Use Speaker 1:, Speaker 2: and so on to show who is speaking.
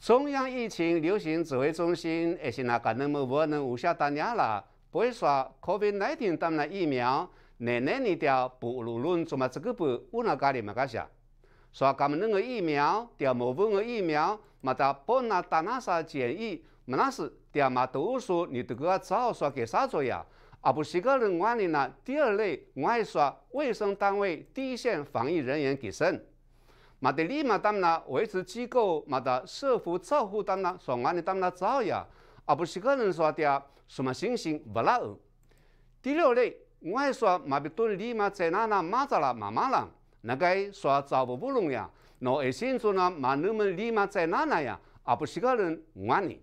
Speaker 1: 中央疫情流行指挥中心也是那个那么说，能无效打伢了，不会说 COVID-19 当了疫苗，奶奶你条，不论怎么这个不，我那家里没个想，说他们两个疫苗，调某种个疫苗，嘛在布纳打纳啥建议，嘛那是调嘛都说，你这个早说给啥做呀？而不是个人案例呢，第二类我还说，卫生单位第一线防疫人员给生。马德里嘛，当那维持机构嘛，得社福照护当那，上岸的当那照呀。阿不，西格人说的什么信心不拉尔？第六类，我还说马比顿里马在那那马扎拉马马人，那该说照不不容易。诺，新村啊，马人们里马在那那呀，阿不，西格人玩呢。